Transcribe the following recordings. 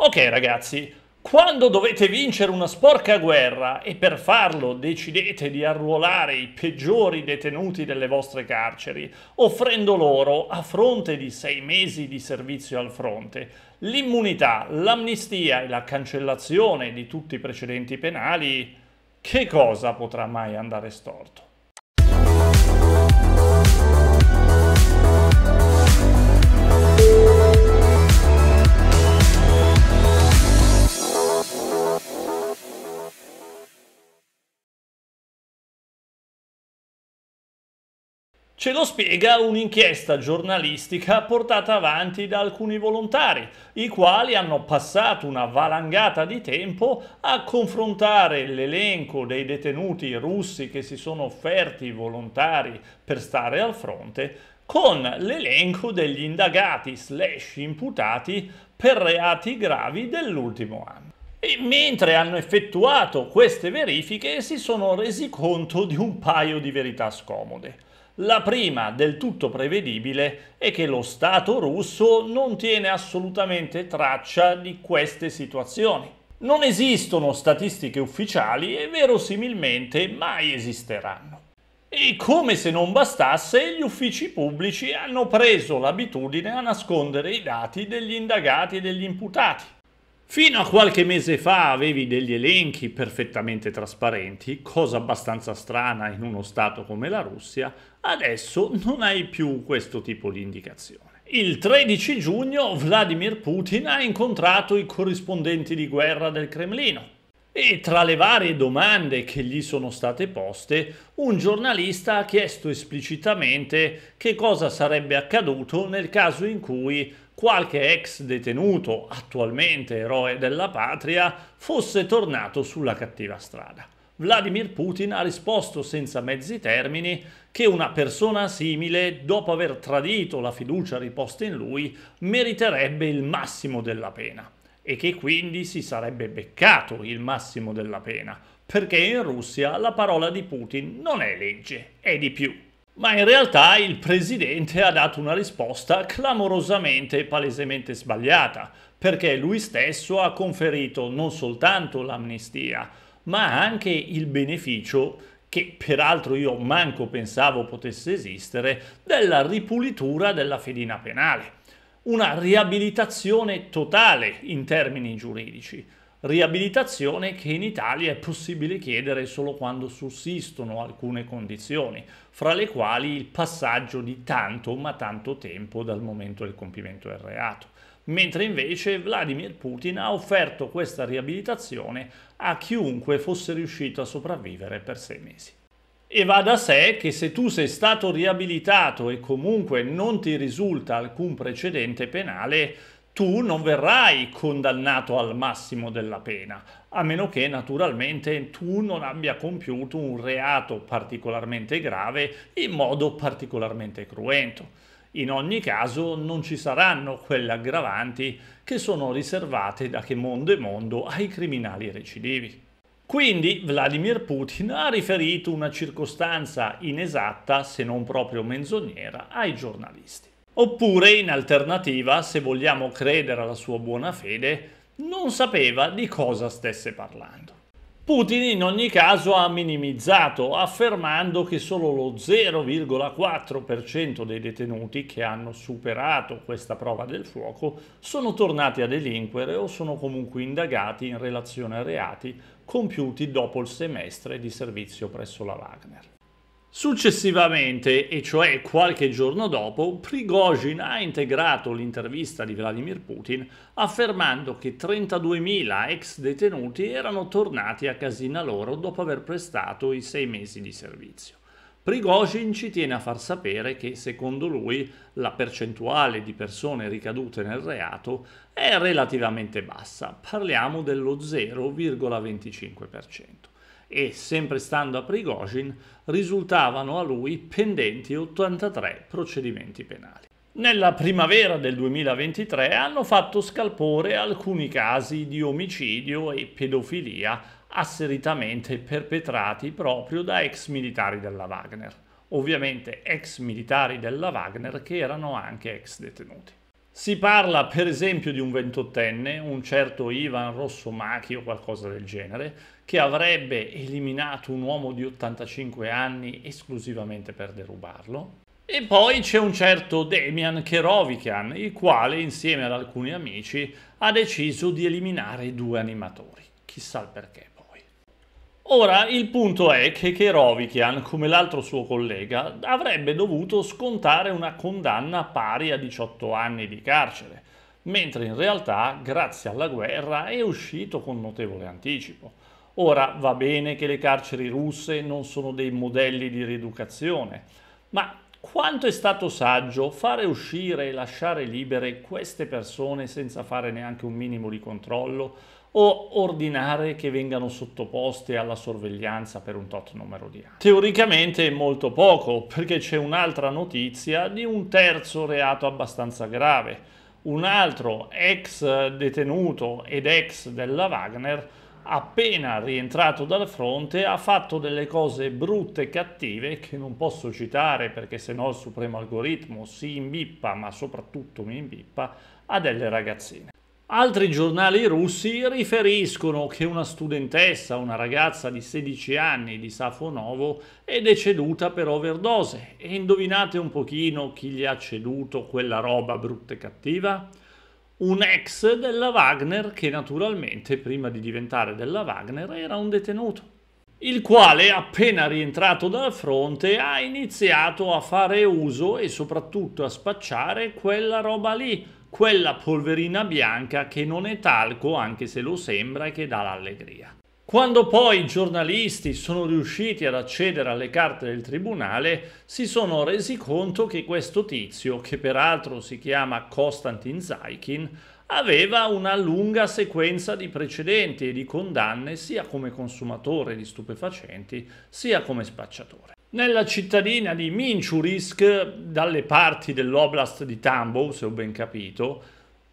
Ok ragazzi, quando dovete vincere una sporca guerra e per farlo decidete di arruolare i peggiori detenuti delle vostre carceri, offrendo loro, a fronte di sei mesi di servizio al fronte, l'immunità, l'amnistia e la cancellazione di tutti i precedenti penali, che cosa potrà mai andare storto? Ce lo spiega un'inchiesta giornalistica portata avanti da alcuni volontari, i quali hanno passato una valangata di tempo a confrontare l'elenco dei detenuti russi che si sono offerti volontari per stare al fronte con l'elenco degli indagati slash imputati per reati gravi dell'ultimo anno. E mentre hanno effettuato queste verifiche si sono resi conto di un paio di verità scomode. La prima, del tutto prevedibile, è che lo Stato russo non tiene assolutamente traccia di queste situazioni. Non esistono statistiche ufficiali e verosimilmente mai esisteranno. E come se non bastasse, gli uffici pubblici hanno preso l'abitudine a nascondere i dati degli indagati e degli imputati. Fino a qualche mese fa avevi degli elenchi perfettamente trasparenti, cosa abbastanza strana in uno Stato come la Russia, adesso non hai più questo tipo di indicazione. Il 13 giugno Vladimir Putin ha incontrato i corrispondenti di guerra del Cremlino e tra le varie domande che gli sono state poste, un giornalista ha chiesto esplicitamente che cosa sarebbe accaduto nel caso in cui qualche ex detenuto, attualmente eroe della patria, fosse tornato sulla cattiva strada. Vladimir Putin ha risposto senza mezzi termini che una persona simile, dopo aver tradito la fiducia riposta in lui, meriterebbe il massimo della pena e che quindi si sarebbe beccato il massimo della pena, perché in Russia la parola di Putin non è legge, è di più ma in realtà il presidente ha dato una risposta clamorosamente e palesemente sbagliata, perché lui stesso ha conferito non soltanto l'amnistia, ma anche il beneficio che peraltro io manco pensavo potesse esistere, della ripulitura della fedina penale. Una riabilitazione totale in termini giuridici riabilitazione che in Italia è possibile chiedere solo quando sussistono alcune condizioni, fra le quali il passaggio di tanto ma tanto tempo dal momento del compimento del reato. Mentre invece Vladimir Putin ha offerto questa riabilitazione a chiunque fosse riuscito a sopravvivere per sei mesi. E va da sé che se tu sei stato riabilitato e comunque non ti risulta alcun precedente penale, tu non verrai condannato al massimo della pena, a meno che naturalmente tu non abbia compiuto un reato particolarmente grave in modo particolarmente cruento. In ogni caso non ci saranno quelle aggravanti che sono riservate da che mondo è mondo ai criminali recidivi. Quindi Vladimir Putin ha riferito una circostanza inesatta, se non proprio menzognera, ai giornalisti. Oppure, in alternativa, se vogliamo credere alla sua buona fede, non sapeva di cosa stesse parlando. Putin in ogni caso ha minimizzato, affermando che solo lo 0,4% dei detenuti che hanno superato questa prova del fuoco sono tornati a delinquere o sono comunque indagati in relazione a reati compiuti dopo il semestre di servizio presso la Wagner. Successivamente, e cioè qualche giorno dopo, Prigozhin ha integrato l'intervista di Vladimir Putin affermando che 32.000 ex detenuti erano tornati a casina loro dopo aver prestato i sei mesi di servizio. Prigozhin ci tiene a far sapere che, secondo lui, la percentuale di persone ricadute nel reato è relativamente bassa, parliamo dello 0,25% e, sempre stando a Prigozhin, risultavano a lui pendenti 83 procedimenti penali. Nella primavera del 2023 hanno fatto scalpore alcuni casi di omicidio e pedofilia asseritamente perpetrati proprio da ex militari della Wagner, ovviamente ex militari della Wagner che erano anche ex detenuti. Si parla per esempio di un ventottenne, un certo Ivan Rossomachi o qualcosa del genere, che avrebbe eliminato un uomo di 85 anni esclusivamente per derubarlo. E poi c'è un certo Damian Kerovikan, il quale insieme ad alcuni amici ha deciso di eliminare due animatori. Chissà il perché. Ora, il punto è che Kerovikian, come l'altro suo collega, avrebbe dovuto scontare una condanna pari a 18 anni di carcere, mentre in realtà, grazie alla guerra, è uscito con notevole anticipo. Ora, va bene che le carceri russe non sono dei modelli di rieducazione, ma quanto è stato saggio fare uscire e lasciare libere queste persone senza fare neanche un minimo di controllo o ordinare che vengano sottoposte alla sorveglianza per un tot numero di anni. Teoricamente è molto poco, perché c'è un'altra notizia di un terzo reato abbastanza grave. Un altro ex detenuto ed ex della Wagner appena rientrato dal fronte, ha fatto delle cose brutte e cattive che non posso citare perché sennò il supremo algoritmo si imbippa, ma soprattutto mi imbippa, a delle ragazzine. Altri giornali russi riferiscono che una studentessa, una ragazza di 16 anni di Safonovo, è deceduta per overdose. E indovinate un pochino chi gli ha ceduto quella roba brutta e cattiva? un ex della Wagner che naturalmente prima di diventare della Wagner era un detenuto il quale appena rientrato dal fronte ha iniziato a fare uso e soprattutto a spacciare quella roba lì, quella polverina bianca che non è talco anche se lo sembra e che dà l'allegria. Quando poi i giornalisti sono riusciti ad accedere alle carte del tribunale, si sono resi conto che questo tizio, che peraltro si chiama Konstantin Zaikin, aveva una lunga sequenza di precedenti e di condanne sia come consumatore di stupefacenti sia come spacciatore. Nella cittadina di Minchurisk, dalle parti dell'oblast di Tambov, se ho ben capito,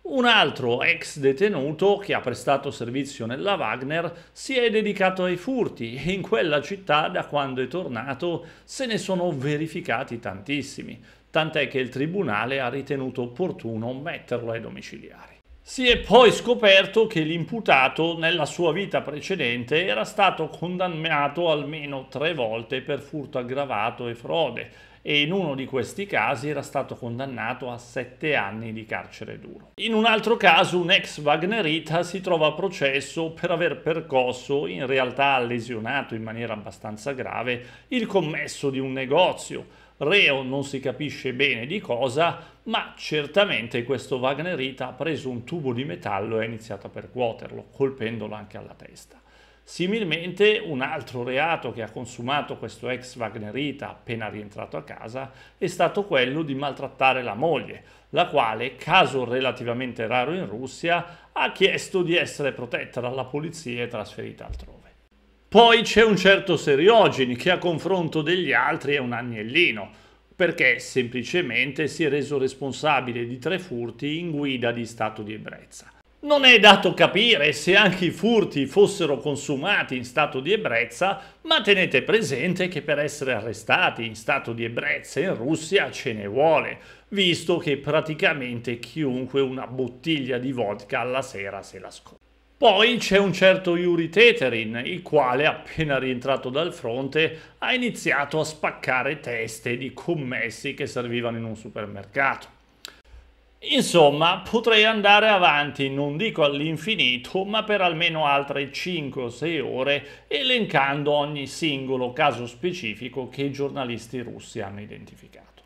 un altro ex detenuto che ha prestato servizio nella Wagner si è dedicato ai furti e in quella città da quando è tornato se ne sono verificati tantissimi, tant'è che il tribunale ha ritenuto opportuno metterlo ai domiciliari. Si è poi scoperto che l'imputato nella sua vita precedente era stato condannato almeno tre volte per furto aggravato e frode e in uno di questi casi era stato condannato a sette anni di carcere duro. In un altro caso un ex Wagnerita si trova a processo per aver percosso, in realtà lesionato in maniera abbastanza grave, il commesso di un negozio. Reo non si capisce bene di cosa, ma certamente questo Wagnerita ha preso un tubo di metallo e ha iniziato a percuoterlo, colpendolo anche alla testa. Similmente un altro reato che ha consumato questo ex Wagnerita appena rientrato a casa è stato quello di maltrattare la moglie, la quale, caso relativamente raro in Russia, ha chiesto di essere protetta dalla polizia e trasferita altrove. Poi c'è un certo Seriogeni che a confronto degli altri è un agnellino, perché semplicemente si è reso responsabile di tre furti in guida di stato di ebbrezza. Non è dato capire se anche i furti fossero consumati in stato di ebbrezza, ma tenete presente che per essere arrestati in stato di ebbrezza in Russia ce ne vuole, visto che praticamente chiunque una bottiglia di vodka alla sera se la scopre. Poi c'è un certo Yuri Teterin, il quale, appena rientrato dal fronte, ha iniziato a spaccare teste di commessi che servivano in un supermercato. Insomma, potrei andare avanti, non dico all'infinito, ma per almeno altre 5 o 6 ore, elencando ogni singolo caso specifico che i giornalisti russi hanno identificato.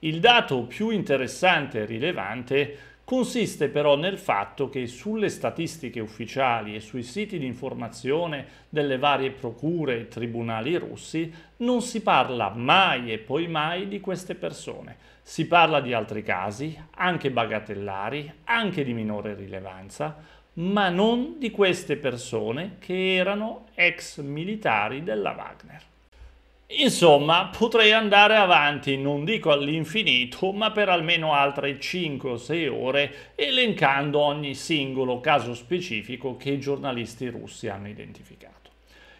Il dato più interessante e rilevante consiste però nel fatto che sulle statistiche ufficiali e sui siti di informazione delle varie procure e tribunali russi non si parla mai e poi mai di queste persone. Si parla di altri casi, anche bagatellari, anche di minore rilevanza, ma non di queste persone che erano ex militari della Wagner. Insomma, potrei andare avanti, non dico all'infinito, ma per almeno altre 5 o 6 ore, elencando ogni singolo caso specifico che i giornalisti russi hanno identificato.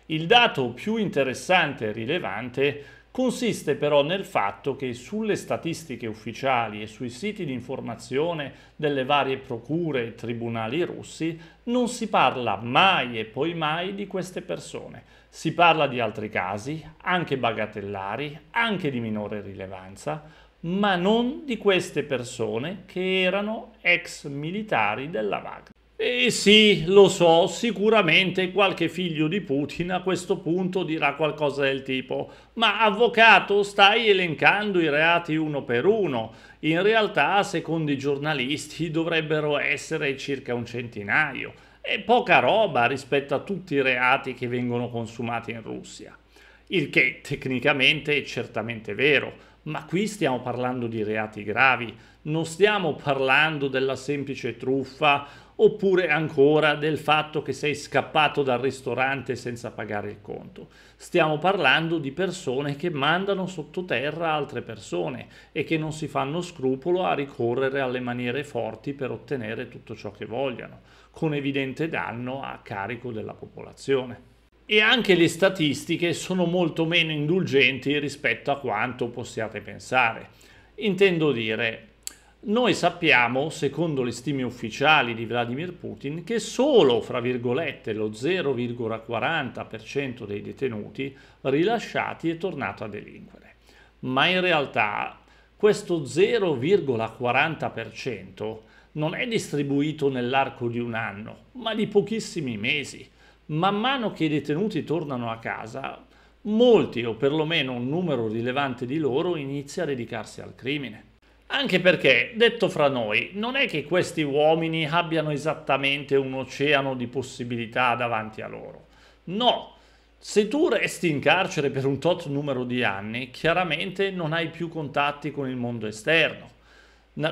Il dato più interessante e rilevante consiste però nel fatto che sulle statistiche ufficiali e sui siti di informazione delle varie procure e tribunali russi non si parla mai e poi mai di queste persone si parla di altri casi, anche bagatellari, anche di minore rilevanza, ma non di queste persone che erano ex militari della Wagner. E sì, lo so, sicuramente qualche figlio di Putin a questo punto dirà qualcosa del tipo ma avvocato, stai elencando i reati uno per uno. In realtà, secondo i giornalisti, dovrebbero essere circa un centinaio è poca roba rispetto a tutti i reati che vengono consumati in Russia. Il che tecnicamente è certamente vero, ma qui stiamo parlando di reati gravi, non stiamo parlando della semplice truffa oppure ancora del fatto che sei scappato dal ristorante senza pagare il conto. Stiamo parlando di persone che mandano sottoterra altre persone e che non si fanno scrupolo a ricorrere alle maniere forti per ottenere tutto ciò che vogliano con evidente danno a carico della popolazione. E anche le statistiche sono molto meno indulgenti rispetto a quanto possiate pensare. Intendo dire, noi sappiamo, secondo le stime ufficiali di Vladimir Putin, che solo, fra virgolette, lo 0,40% dei detenuti rilasciati è tornato a delinquere. Ma in realtà questo 0,40% non è distribuito nell'arco di un anno, ma di pochissimi mesi. Man mano che i detenuti tornano a casa, molti o perlomeno un numero rilevante di loro inizia a dedicarsi al crimine. Anche perché, detto fra noi, non è che questi uomini abbiano esattamente un oceano di possibilità davanti a loro. No, se tu resti in carcere per un tot numero di anni, chiaramente non hai più contatti con il mondo esterno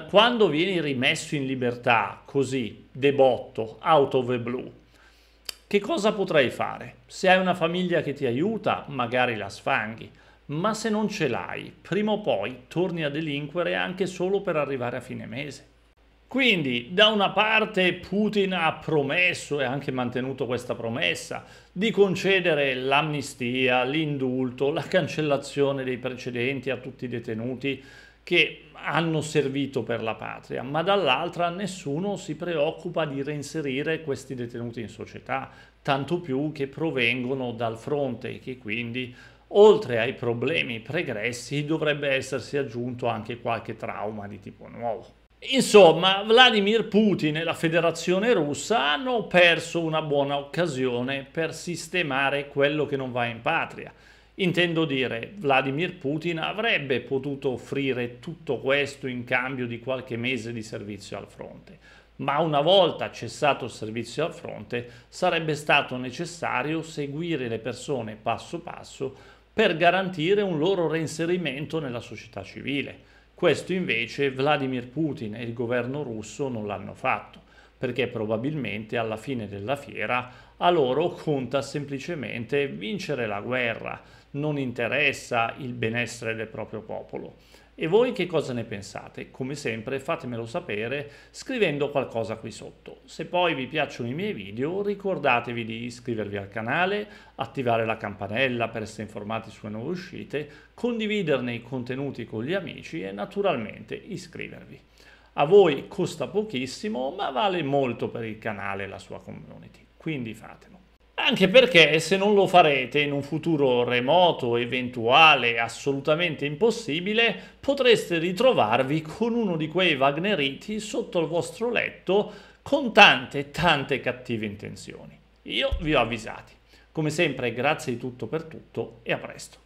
quando vieni rimesso in libertà così, debotto, out of the blue, che cosa potrai fare? Se hai una famiglia che ti aiuta, magari la sfanghi, ma se non ce l'hai, prima o poi torni a delinquere anche solo per arrivare a fine mese. Quindi da una parte Putin ha promesso e anche mantenuto questa promessa di concedere l'amnistia, l'indulto, la cancellazione dei precedenti a tutti i detenuti che hanno servito per la patria, ma dall'altra nessuno si preoccupa di reinserire questi detenuti in società, tanto più che provengono dal fronte e che quindi oltre ai problemi pregressi dovrebbe essersi aggiunto anche qualche trauma di tipo nuovo. Insomma, Vladimir Putin e la federazione russa hanno perso una buona occasione per sistemare quello che non va in patria Intendo dire, Vladimir Putin avrebbe potuto offrire tutto questo in cambio di qualche mese di servizio al fronte, ma una volta cessato il servizio al fronte sarebbe stato necessario seguire le persone passo passo per garantire un loro reinserimento nella società civile. Questo invece Vladimir Putin e il governo russo non l'hanno fatto perché probabilmente alla fine della fiera a loro conta semplicemente vincere la guerra, non interessa il benessere del proprio popolo. E voi che cosa ne pensate? Come sempre fatemelo sapere scrivendo qualcosa qui sotto. Se poi vi piacciono i miei video ricordatevi di iscrivervi al canale, attivare la campanella per essere informati sulle nuove uscite, condividerne i contenuti con gli amici e naturalmente iscrivervi. A voi costa pochissimo, ma vale molto per il canale e la sua community, quindi fatelo. Anche perché se non lo farete in un futuro remoto, eventuale, assolutamente impossibile, potreste ritrovarvi con uno di quei Wagneriti sotto il vostro letto con tante, tante cattive intenzioni. Io vi ho avvisati. Come sempre, grazie di tutto per tutto e a presto.